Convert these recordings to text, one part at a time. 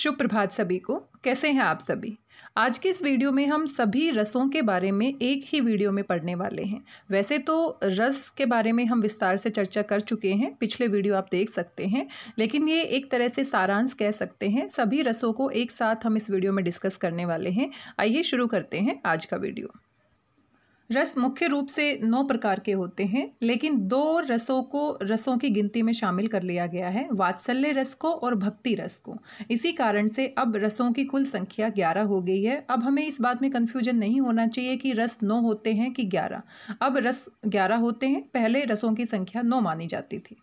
शुभ प्रभात सभी को कैसे हैं आप सभी आज के इस वीडियो में हम सभी रसों के बारे में एक ही वीडियो में पढ़ने वाले हैं वैसे तो रस के बारे में हम विस्तार से चर्चा कर चुके हैं पिछले वीडियो आप देख सकते हैं लेकिन ये एक तरह से सारांश कह सकते हैं सभी रसों को एक साथ हम इस वीडियो में डिस्कस करने वाले हैं आइए शुरू करते हैं आज का वीडियो रस मुख्य रूप से नौ प्रकार के होते हैं लेकिन दो रसों को रसों की गिनती में शामिल कर लिया गया है वात्सल्य रस को और भक्ति रस को इसी कारण से अब रसों की कुल संख्या ग्यारह हो गई है अब हमें इस बात में कन्फ्यूजन नहीं होना चाहिए कि रस नौ होते हैं कि ग्यारह अब रस ग्यारह होते हैं पहले रसों की संख्या नौ मानी जाती थी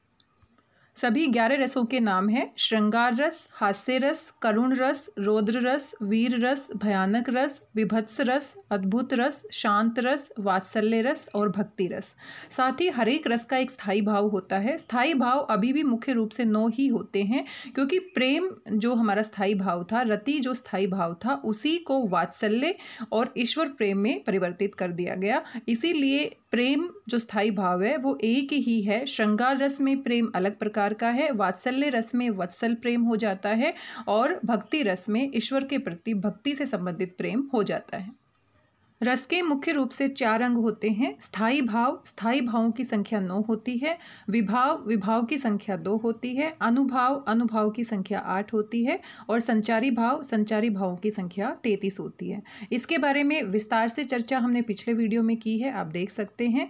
सभी ग्यारह रसों के नाम हैं श्रृंगार रस हास्य रस करुण रस रौद्र रस वीर रस भयानक रस विभत्स रस अद्भुत रस शांत रस वात्सल्य रस और भक्ति रस साथ ही हरेक रस का एक स्थायी भाव होता है स्थायी भाव अभी भी मुख्य रूप से नौ ही होते हैं क्योंकि प्रेम जो हमारा स्थायी भाव था रति जो स्थायी भाव था उसी को वात्सल्य और ईश्वर प्रेम में परिवर्तित कर दिया गया इसीलिए प्रेम जो स्थायी भाव है वो एक ही है श्रृंगार रस में प्रेम अलग प्रकार का है वात्सल्य रस में वत्सल प्रेम हो जाता है और भक्ति रस में ईश्वर के प्रति भक्ति से संबंधित प्रेम हो जाता है रस के मुख्य रूप से चार अंग होते हैं स्थाई भाव स्थाई भावों की संख्या नौ होती है विभाव विभाव की संख्या दो होती है अनुभाव अनुभाव की संख्या आठ होती है और संचारी भाव संचारी भावों की संख्या तैतीस होती है इसके बारे में विस्तार से चर्चा हमने पिछले वीडियो में की है आप देख सकते हैं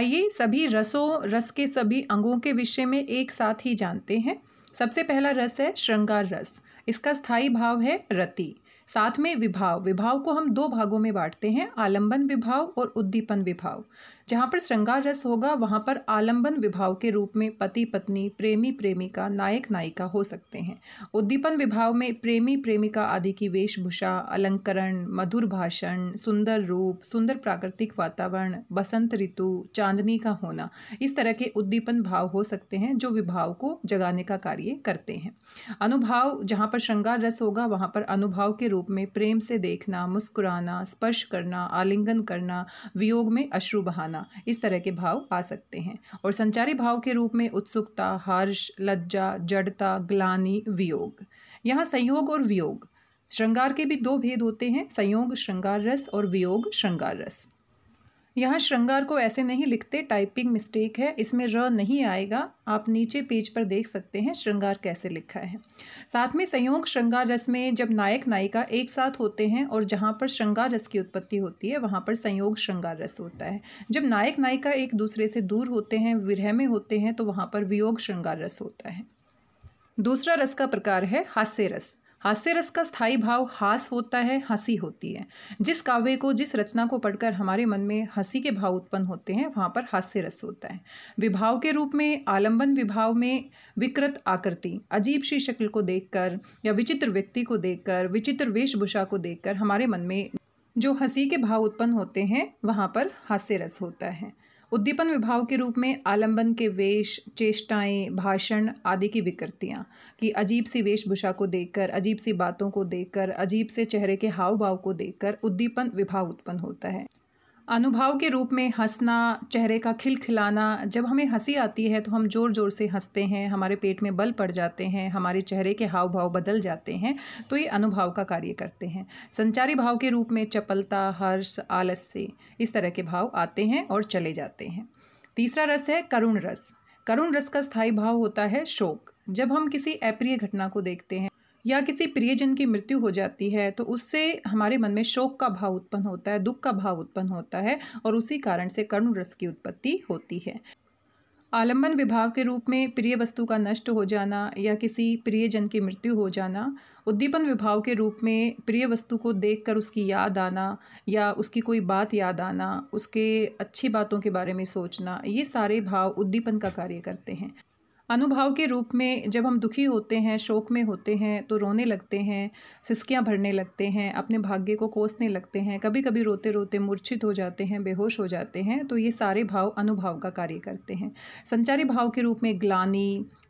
आइए सभी रसों रस के सभी अंगों के विषय में एक साथ ही जानते हैं सबसे पहला रस है श्रृंगार रस इसका स्थायी भाव है रति साथ में विभाव विभाव को हम दो भागों में बांटते हैं आलंबन विभाव और उद्दीपन विभाव जहाँ पर श्रृंगार रस होगा वहाँ पर आलंबन विभाव के रूप में पति पत्नी प्रेमी प्रेमिका नायक नायिका हो सकते हैं उद्दीपन विभाव में प्रेमी प्रेमिका आदि की वेशभूषा अलंकरण मधुर भाषण सुंदर रूप सुंदर प्राकृतिक वातावरण बसंत ऋतु चांदनी का होना इस तरह के उद्दीपन भाव हो सकते हैं जो विभाव को जगाने का कार्य करते हैं अनुभाव जहाँ पर श्रृंगार रस होगा वहाँ पर अनुभाव के रूप रूप में प्रेम से देखना मुस्कुराना स्पर्श करना आलिंगन करना वियोग में अश्रु बहाना इस तरह के भाव आ सकते हैं और संचारी भाव के रूप में उत्सुकता हर्ष लज्जा जड़ता ग्लानी वियोग यहाँ संयोग और वियोग श्रृंगार के भी दो भेद होते हैं संयोग श्रृंगार रस और वियोग श्रृंगार रस यहाँ श्रृंगार को ऐसे नहीं लिखते टाइपिंग मिस्टेक है इसमें र नहीं आएगा आप नीचे पेज पर देख सकते हैं श्रृंगार कैसे लिखा है साथ में संयोग श्रृंगार रस में जब नायक नायिका एक साथ होते हैं और जहाँ पर श्रृंगार रस की उत्पत्ति होती है वहाँ पर संयोग श्रृंगार रस होता है जब नायक नायिका एक दूसरे से दूर होते हैं विरह में होते हैं तो वहाँ पर वियोग श्रृंगार रस होता है दूसरा रस का प्रकार है हास्य रस हास्य रस का स्थायी भाव हास होता है हंसी होती है जिस काव्य को जिस रचना को पढ़कर हमारे मन में हंसी के भाव उत्पन्न होते हैं वहाँ पर हास्य रस होता है विभाव के रूप में आलंबन विभाव में विकृत आकृति अजीब सी शक्ल को देखकर या विचित्र व्यक्ति को देखकर विचित्र वेशभूषा को देखकर हमारे मन में जो हंसी के भाव उत्पन्न होते हैं वहाँ पर हास्य रस होता है उद्दीपन विभाव के रूप में आलंबन के वेश चेष्टाएं भाषण आदि की विकृतियाँ कि अजीब सी वेशभूषा को देखकर अजीब सी बातों को देखकर अजीब से चेहरे के हाव भाव को देखकर उद्दीपन विभाव उत्पन्न होता है अनुभाव के रूप में हंसना चेहरे का खिलखिलाना जब हमें हंसी आती है तो हम ज़ोर ज़ोर से हंसते हैं हमारे पेट में बल पड़ जाते हैं हमारे चेहरे के हाव भाव बदल जाते हैं तो ये अनुभाव का कार्य करते हैं संचारी भाव के रूप में चपलता हर्ष आलस्य इस तरह के भाव आते हैं और चले जाते हैं तीसरा रस है करुण रस करुण रस का स्थायी भाव होता है शोक जब हम किसी अप्रिय घटना को देखते हैं या किसी प्रियजन की मृत्यु हो जाती है तो उससे हमारे मन में शोक का भाव उत्पन्न होता है दुख का भाव उत्पन्न होता है और उसी कारण से करुण रस की उत्पत्ति होती है आलंबन विभाव के रूप में प्रिय वस्तु का नष्ट हो जाना या किसी प्रियजन की मृत्यु हो जाना उद्दीपन विभाव के रूप में प्रिय वस्तु को देखकर उसकी याद आना या उसकी कोई बात याद आना उसके अच्छी बातों के बारे में सोचना ये सारे भाव उद्दीपन का कार्य करते हैं अनुभाव के रूप में जब हम दुखी होते हैं शोक में होते हैं तो रोने लगते हैं सिसकियाँ भरने लगते हैं अपने भाग्य को कोसने लगते हैं कभी कभी रोते रोते मूर्छित हो जाते हैं बेहोश हो जाते हैं तो ये सारे भाव अनुभाव का कार्य करते हैं संचारी भाव के रूप में ग्लानी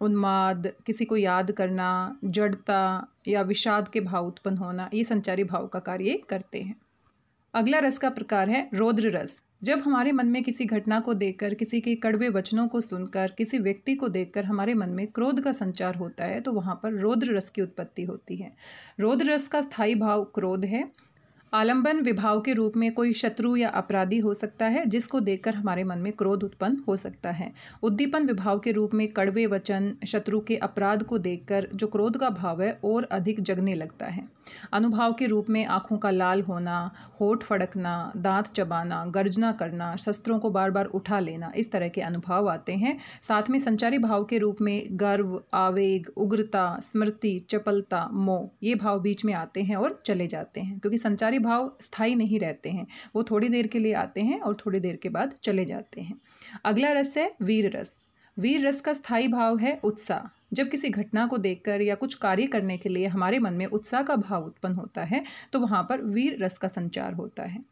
उन्माद किसी को याद करना जड़ता या विषाद के भाव उत्पन्न होना ये संचारी भाव का कार्य करते हैं अगला रस का प्रकार है रौद्र रस जब हमारे मन में किसी घटना को देखकर किसी के कड़वे वचनों को सुनकर किसी व्यक्ति को देखकर हमारे मन में क्रोध का संचार होता है तो वहाँ पर रौद्र रस की उत्पत्ति होती है रौद्र रस का स्थायी भाव क्रोध है आलंबन विभाव के रूप में कोई शत्रु या अपराधी हो सकता है जिसको देखकर हमारे मन में क्रोध उत्पन्न हो सकता है उद्दीपन विभाव के रूप में कड़वे वचन शत्रु के अपराध को देखकर जो क्रोध का भाव है और अधिक जगने लगता है अनुभाव के रूप में आँखों का लाल होना होठ फड़कना दांत चबाना गर्जना करना शस्त्रों को बार बार उठा लेना इस तरह के अनुभाव आते हैं साथ में संचारी भाव के रूप में गर्व आवेग उग्रता स्मृति चपलता मोह ये भाव बीच में आते हैं और चले जाते हैं क्योंकि संचारी सारे भाव स्थायी नहीं रहते हैं वो थोड़ी देर के लिए आते हैं और थोड़ी देर के बाद चले जाते हैं अगला रस है वीर रस वीर रस का स्थायी भाव है उत्साह जब किसी घटना को देखकर या कुछ कार्य करने के लिए हमारे मन में उत्साह का भाव उत्पन्न होता है तो वहाँ पर वीर रस का संचार होता है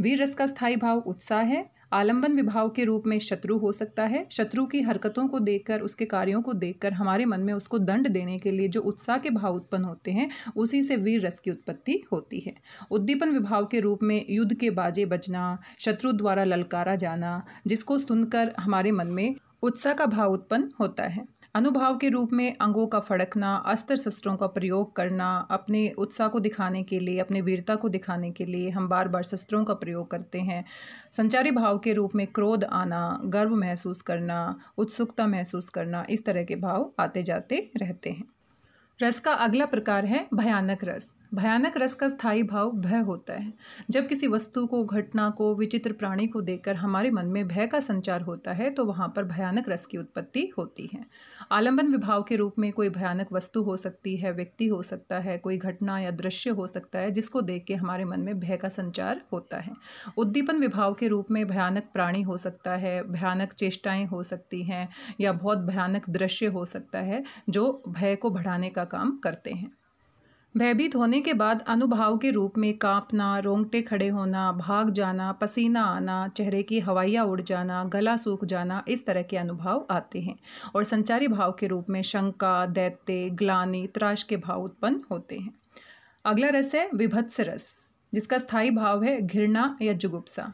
वीर रस का स्थायी भाव उत्साह है आलंबन विभाव के रूप में शत्रु हो सकता है शत्रु की हरकतों को देखकर उसके कार्यों को देखकर हमारे मन में उसको दंड देने के लिए जो उत्साह के भाव उत्पन्न होते हैं उसी से वीर रस की उत्पत्ति होती है उद्दीपन विभाव के रूप में युद्ध के बाजे बजना शत्रु द्वारा ललकारा जाना जिसको सुनकर हमारे मन में उत्साह का भाव उत्पन्न होता है अनुभाव के रूप में अंगों का फड़कना अस्त्र शस्त्रों का प्रयोग करना अपने उत्साह को दिखाने के लिए अपने वीरता को दिखाने के लिए हम बार बार शस्त्रों का प्रयोग करते हैं संचारी भाव के रूप में क्रोध आना गर्व महसूस करना उत्सुकता महसूस करना इस तरह के भाव आते जाते रहते हैं रस का अगला प्रकार है भयानक रस भयानक रस का स्थायी भाव भय होता है जब किसी वस्तु को घटना को विचित्र प्राणी को देखकर हमारे मन में भय का संचार होता है तो वहाँ पर भयानक रस की उत्पत्ति होती है आलंबन विभाव के रूप में कोई भयानक वस्तु हो सकती है व्यक्ति हो सकता है कोई घटना या दृश्य हो सकता है जिसको देख के हमारे मन में भय का संचार होता है उद्दीपन विभाव के रूप में भयानक प्राणी हो सकता है भयानक चेष्टाएँ हो सकती हैं या बहुत भयानक दृश्य हो सकता है जो भय को बढ़ाने का काम करते हैं भयभीत होने के बाद अनुभाव के रूप में कांपना रोंगटे खड़े होना भाग जाना पसीना आना चेहरे की हवाइया उड़ जाना गला सूख जाना इस तरह के अनुभाव आते हैं और संचारी भाव के रूप में शंका दैत्य ग्लानी त्राश के भाव उत्पन्न होते हैं अगला रस है विभत्स रस जिसका स्थायी भाव है घृणा या जुगुप्सा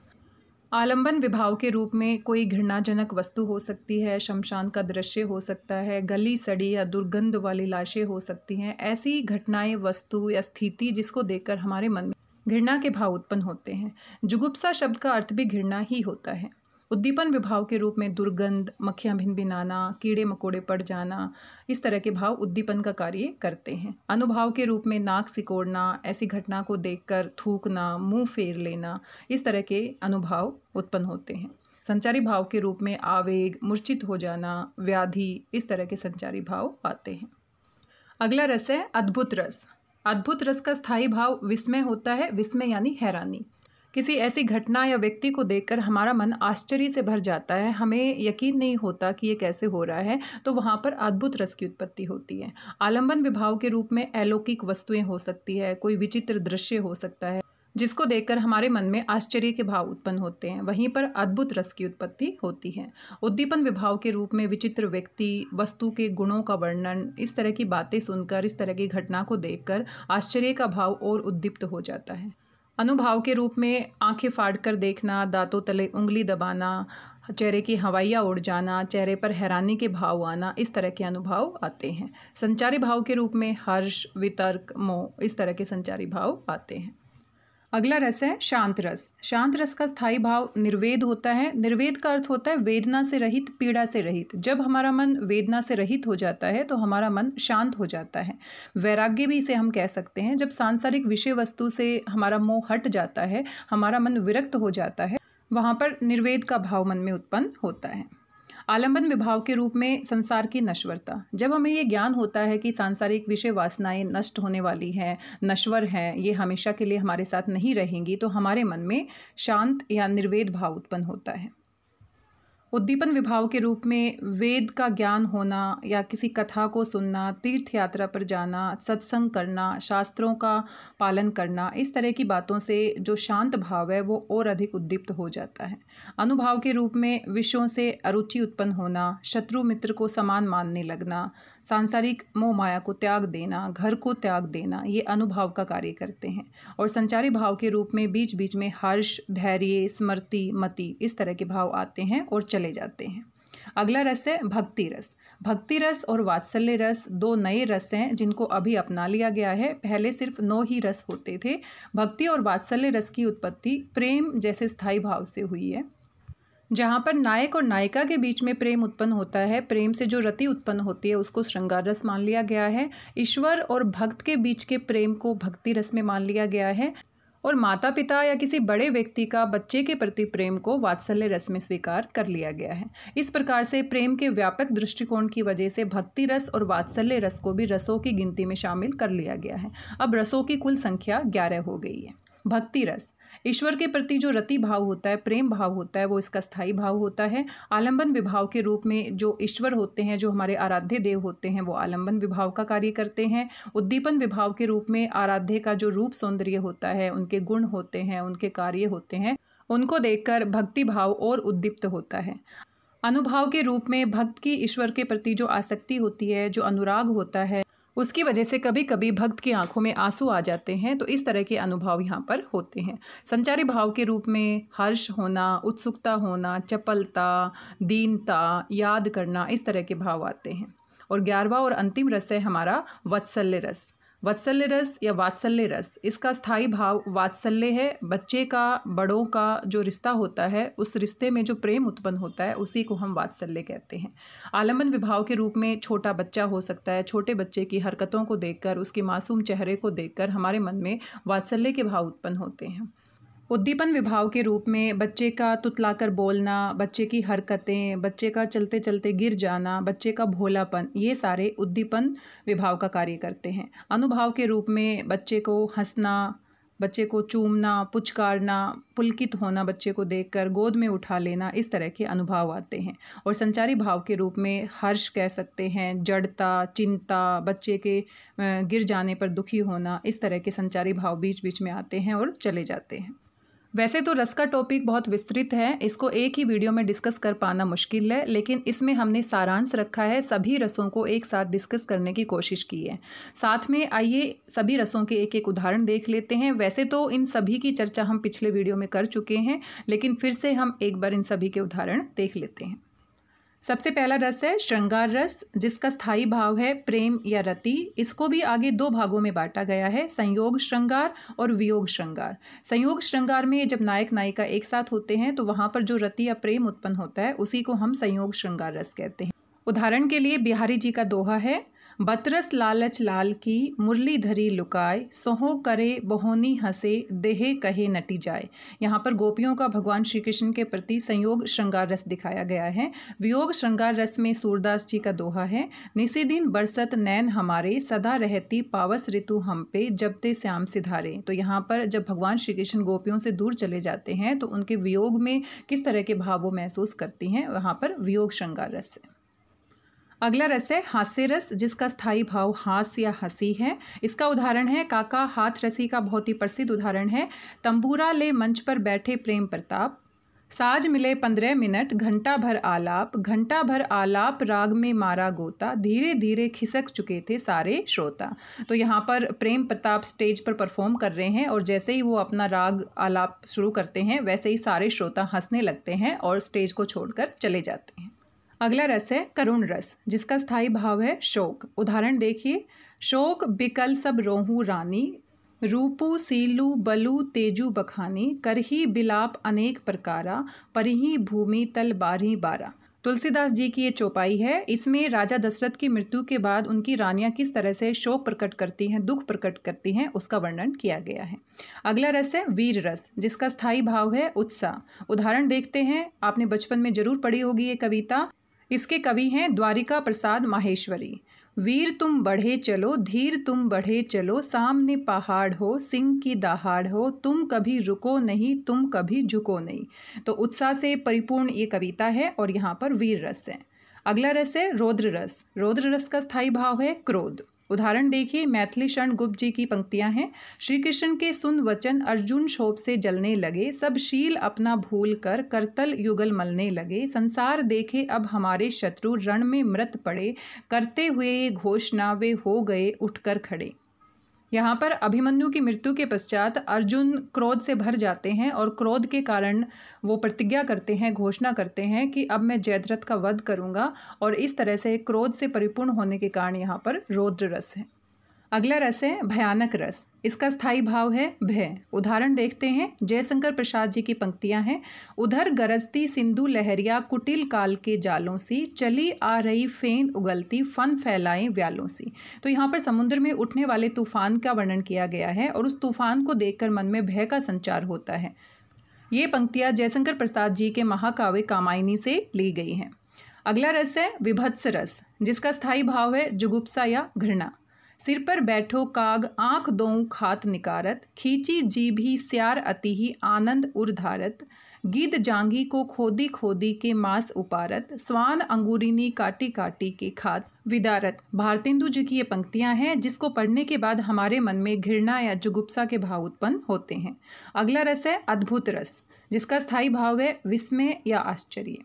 आलंबन विभाव के रूप में कोई घृणाजनक वस्तु हो सकती है शमशान का दृश्य हो सकता है गली सड़ी या दुर्गंध वाली लाशें हो सकती हैं ऐसी घटनाएं वस्तु या स्थिति जिसको देखकर हमारे मन में घृणा के भाव उत्पन्न होते हैं जुगुप्सा शब्द का अर्थ भी घृणा ही होता है उद्दीपन विभाव के रूप में दुर्गंध मक्खियाँ भिन भिनाना कीड़े मकोड़े पड़ जाना इस तरह के भाव उद्दीपन का कार्य करते हैं अनुभाव के रूप में नाक सिकोड़ना ऐसी घटना को देखकर थूकना मुंह फेर लेना इस तरह के अनुभाव उत्पन्न होते हैं संचारी भाव के रूप में आवेग मूर्छित हो जाना व्याधि इस तरह के संचारी भाव आते हैं अगला रस है अद्भुत रस अद्भुत रस का स्थायी भाव विस्मय होता है विस्मय यानी हैरानी किसी ऐसी घटना या व्यक्ति को देखकर हमारा मन आश्चर्य से भर जाता है हमें यकीन नहीं होता कि ये कैसे हो रहा है तो वहाँ पर अद्भुत रस की उत्पत्ति होती है आलंबन विभाव के रूप में अलौकिक वस्तुएं हो सकती है कोई विचित्र दृश्य हो सकता है जिसको देखकर हमारे मन में आश्चर्य के भाव उत्पन्न होते हैं वहीं पर अद्भुत रस की उत्पत्ति होती है उद्दीपन विभाव के रूप में विचित्र व्यक्ति वस्तु के गुणों का वर्णन इस तरह की बातें सुनकर इस तरह की घटना को देखकर आश्चर्य का भाव और उद्दीप्त हो जाता है अनुभाव के रूप में आंखें फाड़ कर देखना दांतों तले उंगली दबाना चेहरे की हवाइया उड़ जाना चेहरे पर हैरानी के भाव आना इस तरह के अनुभाव आते हैं संचारी भाव के रूप में हर्ष वितर्क मोह इस तरह के संचारी भाव आते हैं अगला रस है शांत रस शांत रस का स्थायी भाव निर्वेद होता है निर्वेद का अर्थ होता है वेदना से रहित पीड़ा से रहित जब हमारा मन वेदना से रहित हो जाता है तो हमारा मन शांत हो जाता है वैराग्य भी इसे हम कह सकते हैं जब सांसारिक विषय वस्तु से हमारा मोह हट जाता है हमारा मन विरक्त हो जाता है वहाँ पर निर्वेद का भाव मन में उत्पन्न होता है आलंबन विभाव के रूप में संसार की नश्वरता जब हमें ये ज्ञान होता है कि सांसारिक विषय वासनाएं नष्ट होने वाली हैं नश्वर हैं ये हमेशा के लिए हमारे साथ नहीं रहेंगी तो हमारे मन में शांत या निर्वेद भाव उत्पन्न होता है उद्दीपन विभाव के रूप में वेद का ज्ञान होना या किसी कथा को सुनना तीर्थ यात्रा पर जाना सत्संग करना शास्त्रों का पालन करना इस तरह की बातों से जो शांत भाव है वो और अधिक उद्दीप्त हो जाता है अनुभाव के रूप में विषयों से अरुचि उत्पन्न होना शत्रु मित्र को समान मानने लगना सांसारिक मोह माया को त्याग देना घर को त्याग देना ये अनुभाव का कार्य करते हैं और संचारी भाव के रूप में बीच बीच में हर्ष धैर्य स्मृति मति इस तरह के भाव आते हैं और चले जाते हैं अगला रस है भक्ति रस भक्ति रस और वात्सल्य रस दो नए रस हैं जिनको अभी अपना लिया गया है पहले सिर्फ नौ ही रस होते थे भक्ति और वात्सल्य रस की उत्पत्ति प्रेम जैसे स्थायी भाव से हुई है जहाँ पर नायक और नायिका के बीच में प्रेम उत्पन्न होता है प्रेम से जो रति उत्पन्न होती है उसको श्रृंगार रस मान लिया गया है ईश्वर और भक्त के बीच के प्रेम को भक्ति रस में मान लिया गया है और माता पिता या किसी बड़े व्यक्ति का बच्चे के प्रति प्रेम को वात्सल्य रस में स्वीकार कर लिया गया है इस प्रकार से प्रेम के व्यापक दृष्टिकोण की वजह से भक्ति रस और वात्सल्य रस को भी रसों की गिनती में शामिल कर लिया गया है अब रसों की कुल संख्या ग्यारह हो गई है भक्ति रस ईश्वर के प्रति जो रति भाव होता है प्रेम भाव होता है वो इसका स्थायी भाव होता है आलंबन विभाव के रूप में जो ईश्वर होते हैं जो हमारे आराध्य देव होते हैं वो आलंबन विभाव का कार्य करते हैं उद्दीपन विभाव के रूप में आराध्य का जो रूप सौंदर्य होता है उनके गुण होते हैं उनके कार्य होते हैं उनको देखकर भक्ति भाव और उद्दीप्त होता है अनुभाव के रूप में भक्त की ईश्वर के प्रति जो आसक्ति होती है जो अनुराग होता है उसकी वजह से कभी कभी भक्त की आंखों में आंसू आ जाते हैं तो इस तरह के अनुभव यहाँ पर होते हैं संचारी भाव के रूप में हर्ष होना उत्सुकता होना चपलता दीनता याद करना इस तरह के भाव आते हैं और ग्यारहवा और अंतिम रस है हमारा वत्सल्य रस वात्सल्य रस या वात्सल्य रस इसका स्थायी भाव वात्सल्य है बच्चे का बड़ों का जो रिश्ता होता है उस रिश्ते में जो प्रेम उत्पन्न होता है उसी को हम वात्सल्य कहते हैं आलम्बन विभाव के रूप में छोटा बच्चा हो सकता है छोटे बच्चे की हरकतों को देखकर उसके मासूम चेहरे को देखकर हमारे मन में वात्सल्य के भाव उत्पन्न होते हैं उद्दीपन विभाव के रूप में बच्चे का तुतलाकर बोलना बच्चे की हरकतें बच्चे का चलते चलते गिर जाना बच्चे का भोलापन ये सारे उद्दीपन विभाव का कार्य करते हैं अनुभाव के रूप में बच्चे को हंसना बच्चे को चूमना पुचकारना पुलकित होना बच्चे को देखकर गोद में उठा लेना इस तरह के अनुभाव आते हैं और संचारी भाव के रूप में हर्ष कह सकते हैं जड़ता चिंता बच्चे के गिर जाने पर दुखी होना इस तरह के संचारी भाव बीच बीच में आते हैं और चले जाते हैं वैसे तो रस का टॉपिक बहुत विस्तृत है इसको एक ही वीडियो में डिस्कस कर पाना मुश्किल है लेकिन इसमें हमने सारांश रखा है सभी रसों को एक साथ डिस्कस करने की कोशिश की है साथ में आइए सभी रसों के एक एक उदाहरण देख लेते हैं वैसे तो इन सभी की चर्चा हम पिछले वीडियो में कर चुके हैं लेकिन फिर से हम एक बार इन सभी के उदाहरण देख लेते हैं सबसे पहला रस है श्रृंगार रस जिसका स्थायी भाव है प्रेम या रति इसको भी आगे दो भागों में बांटा गया है संयोग श्रृंगार और वियोग श्रृंगार संयोग श्रृंगार में जब नायक नायिका एक साथ होते हैं तो वहाँ पर जो रति या प्रेम उत्पन्न होता है उसी को हम संयोग श्रृंगार रस कहते हैं उदाहरण के लिए बिहारी जी का दोहा है बतरस लालच लाल की मुरलीधरी लुकाए सोहो करे बहोनी हंसे देहे कहे नटी जाए यहाँ पर गोपियों का भगवान श्री कृष्ण के प्रति संयोग श्रृंगार रस दिखाया गया है वियोग श्रृंगार रस में सूरदास जी का दोहा है निसी दिन बरसत नैन हमारे सदा रहती पावस ऋतु हम पे जबते श्याम सिधारे तो यहाँ पर जब भगवान श्री कृष्ण गोपियों से दूर चले जाते हैं तो उनके वियोग में किस तरह के भाव वो महसूस करती हैं वहाँ पर वियोग श्रृंगार रस है अगला रस है हास्य रस जिसका स्थायी भाव हास या हंसी है इसका उदाहरण है काका हाथ रसी का बहुत ही प्रसिद्ध उदाहरण है तंबूरा ले मंच पर बैठे प्रेम प्रताप साज मिले पंद्रह मिनट घंटा भर आलाप घंटा भर आलाप राग में मारा गोता धीरे धीरे खिसक चुके थे सारे श्रोता तो यहाँ पर प्रेम प्रताप स्टेज पर परफॉर्म कर रहे हैं और जैसे ही वो अपना राग आलाप शुरू करते हैं वैसे ही सारे श्रोता हंसने लगते हैं और स्टेज को छोड़कर चले जाते हैं अगला रस है करुण रस जिसका स्थायी भाव है शोक उदाहरण देखिए शोक बिकल सब रोहू रानी रूपू सीलू बलु तेजु बखानी करही बिलाप अनेक प्रकारा परिही भूमि तल बारही बारा तुलसीदास जी की ये चौपाई है इसमें राजा दशरथ की मृत्यु के बाद उनकी रानियां किस तरह से शोक प्रकट करती हैं दुख प्रकट करती हैं उसका वर्णन किया गया है अगला रस है वीर रस जिसका स्थायी भाव है उत्साह उदाहरण देखते हैं आपने बचपन में जरूर पढ़ी होगी ये कविता इसके कवि हैं द्वारिका प्रसाद माहेश्वरी वीर तुम बढ़े चलो धीर तुम बढ़े चलो सामने पहाड़ हो सिंह की दहाड़ हो तुम कभी रुको नहीं तुम कभी झुको नहीं तो उत्साह से परिपूर्ण ये कविता है और यहाँ पर वीर रस है अगला रस है रौद्र रस रौद्र रस का स्थायी भाव है क्रोध उदाहरण देखिए मैथिली शरण गुप्त जी की पंक्तियां हैं श्री कृष्ण के सुन वचन अर्जुन शोभ से जलने लगे सब शील अपना भूल कर करतल युगल मलने लगे संसार देखे अब हमारे शत्रु रण में मृत पड़े करते हुए ये घोषणा वे हो गए उठकर खड़े यहाँ पर अभिमन्यु की मृत्यु के पश्चात अर्जुन क्रोध से भर जाते हैं और क्रोध के कारण वो प्रतिज्ञा करते हैं घोषणा करते हैं कि अब मैं जयद्रथ का वध करूँगा और इस तरह से क्रोध से परिपूर्ण होने के कारण यहाँ पर रौद्र रस है अगला रस है भयानक रस इसका स्थायी भाव है भय उदाहरण देखते हैं जयशंकर प्रसाद जी की पंक्तियां हैं उधर गरजती सिंधु लहरिया कुटिल काल के जालों सी चली आ रही फेंद उगलती फन फैलाएं व्यालों सी तो यहाँ पर समुद्र में उठने वाले तूफान का वर्णन किया गया है और उस तूफान को देखकर मन में भय का संचार होता है ये पंक्तियाँ जयशंकर प्रसाद जी के महाकाव्य कामायनी से ली गई हैं अगला रस है विभत्स रस जिसका स्थायी भाव है जुगुप्सा या घृणा सिर पर बैठो काग आँख दो खात निकारत खींची जी भी स्यार अति ही आनंद उर्धारत गिद जांगी को खोदी खोदी के मांस उपारत स्वान अंगूरिनी काटी काटी के खात विदारत भारतेंदु जी की ये पंक्तियां हैं जिसको पढ़ने के बाद हमारे मन में घृणा या जुगुप्सा के भाव उत्पन्न होते हैं अगला रस है अद्भुत रस जिसका स्थायी भाव है विस्मय या आश्चर्य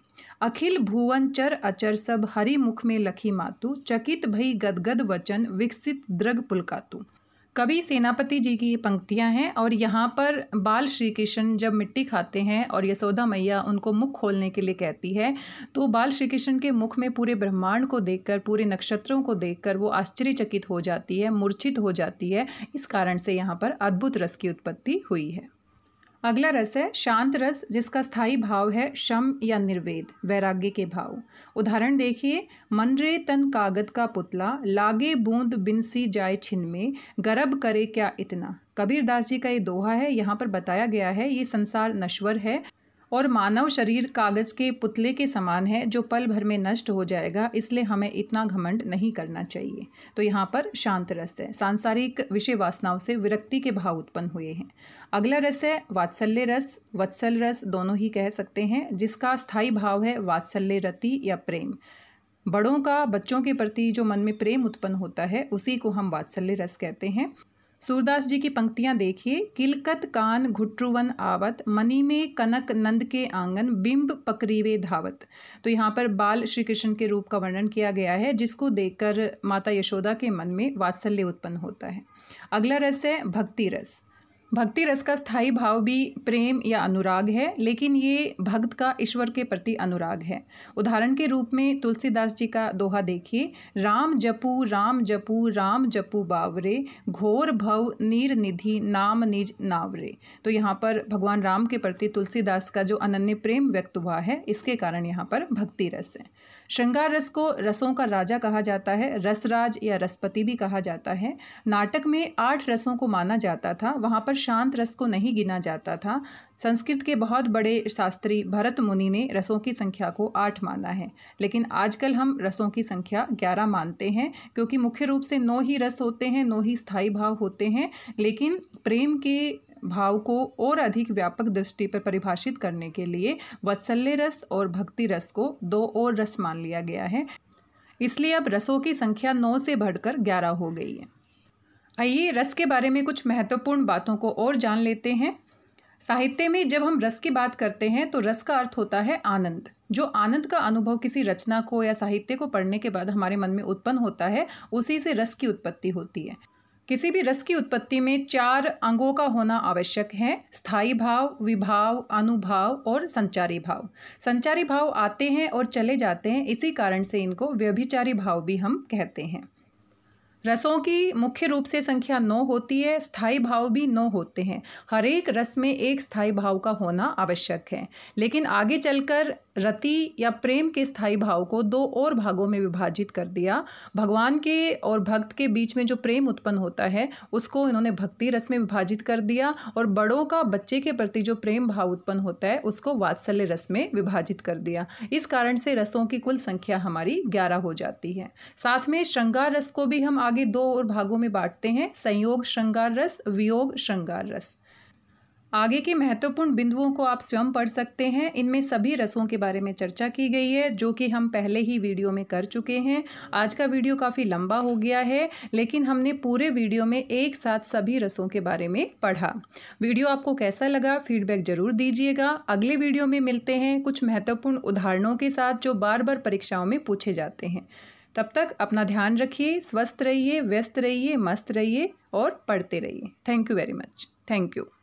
अखिल भुवन चर अचर सब हरि मुख में लखी मातु चकित भई गदगद वचन विकसित द्रग पुलकातु कवि सेनापति जी की ये पंक्तियाँ हैं और यहाँ पर बाल श्री कृष्ण जब मिट्टी खाते हैं और यशोदा मैया उनको मुख खोलने के लिए कहती है तो बाल श्री कृष्ण के मुख में पूरे ब्रह्मांड को देखकर पूरे नक्षत्रों को देखकर वो आश्चर्यचकित हो जाती है मूर्छित हो जाती है इस कारण से यहाँ पर अद्भुत रस की उत्पत्ति हुई है अगला रस है शांत रस जिसका स्थायी भाव है शम या निर्वेद वैराग्य के भाव उदाहरण देखिए मन रे तन कागत का पुतला लागे बूंद बिनसी जाए छिन में गर्भ करे क्या इतना कबीर दास जी का ये दोहा है यहाँ पर बताया गया है ये संसार नश्वर है और मानव शरीर कागज़ के पुतले के समान है जो पल भर में नष्ट हो जाएगा इसलिए हमें इतना घमंड नहीं करना चाहिए तो यहाँ पर शांत रस है सांसारिक विषय वासनाओं से विरक्ति के भाव उत्पन्न हुए हैं अगला रस है वात्सल्य रस वत्सल रस दोनों ही कह सकते हैं जिसका स्थायी भाव है वात्सल्य रति या प्रेम बड़ों का बच्चों के प्रति जो मन में प्रेम उत्पन्न होता है उसी को हम वात्सल्य रस कहते हैं सूरदास जी की पंक्तियाँ देखिए किलकत कान घुट्रुवन आवत मनी में कनक नंद के आंगन बिंब पकरीवे धावत तो यहाँ पर बाल श्री कृष्ण के रूप का वर्णन किया गया है जिसको देखकर माता यशोदा के मन में वात्सल्य उत्पन्न होता है अगला रस है भक्ति रस भक्ति रस का स्थायी भाव भी प्रेम या अनुराग है लेकिन ये भक्त का ईश्वर के प्रति अनुराग है उदाहरण के रूप में तुलसीदास जी का दोहा देखिए राम जपू राम जपू राम जपू बावरे घोर भव नीर निधि नाम निज नावरे तो यहाँ पर भगवान राम के प्रति तुलसीदास का जो अनन्य प्रेम व्यक्त हुआ है इसके कारण यहाँ पर भक्ति रस है श्रृंगार रस को रसों का राजा कहा जाता है रसराज या रसपति भी कहा जाता है नाटक में आठ रसों को माना जाता था वहाँ पर शांत रस को नहीं गिना जाता था संस्कृत के बहुत बड़े शास्त्री भरत मुनि ने रसों की संख्या को आठ माना है लेकिन आजकल हम रसों की संख्या ग्यारह मानते हैं क्योंकि मुख्य रूप से नौ ही रस होते हैं नौ ही स्थायी भाव होते हैं लेकिन प्रेम के भाव को और अधिक व्यापक दृष्टि पर परिभाषित करने के लिए वत्सल्य रस और भक्ति रस को दो और रस मान लिया गया है इसलिए अब रसों की संख्या नौ से बढ़कर ग्यारह हो गई है आइए रस के बारे में कुछ महत्वपूर्ण बातों को और जान लेते हैं साहित्य में जब हम रस की बात करते हैं तो रस का अर्थ होता है आनंद जो आनंद का अनुभव किसी रचना को या साहित्य को पढ़ने के बाद हमारे मन में उत्पन्न होता है उसी से रस की उत्पत्ति होती है किसी भी रस की उत्पत्ति में चार अंगों का होना आवश्यक है स्थायी भाव विभाव अनुभाव और संचारी भाव संचारी भाव आते हैं और चले जाते हैं इसी कारण से इनको व्यभिचारी भाव भी हम कहते हैं रसों की मुख्य रूप से संख्या नौ होती है स्थायी भाव भी नौ होते हैं हर एक रस में एक स्थायी भाव का होना आवश्यक है लेकिन आगे चलकर रति या प्रेम के स्थायी भाव को दो और भागों में विभाजित कर दिया भगवान के और भक्त के बीच में जो प्रेम उत्पन्न होता है उसको इन्होंने भक्ति रस में विभाजित कर दिया और बड़ों का बच्चे के प्रति जो प्रेम भाव उत्पन्न होता है उसको वात्सल्य रस में विभाजित कर दिया इस कारण से रसों की कुल संख्या हमारी ग्यारह हो जाती है साथ में श्रृंगार रस को भी हम आगे दो और भागों में बांटते हैं संयोग श्रृंगार रस वियोग श्रृंगार रस आगे के महत्वपूर्ण बिंदुओं को आप स्वयं पढ़ सकते हैं इनमें सभी रसों के बारे में चर्चा की गई है जो कि हम पहले ही वीडियो में कर चुके हैं आज का वीडियो काफ़ी लंबा हो गया है लेकिन हमने पूरे वीडियो में एक साथ सभी रसों के बारे में पढ़ा वीडियो आपको कैसा लगा फीडबैक ज़रूर दीजिएगा अगले वीडियो में मिलते हैं कुछ महत्वपूर्ण उदाहरणों के साथ जो बार बार परीक्षाओं में पूछे जाते हैं तब तक अपना ध्यान रखिए स्वस्थ रहिए व्यस्त रहिए मस्त रहिए और पढ़ते रहिए thank you very much thank you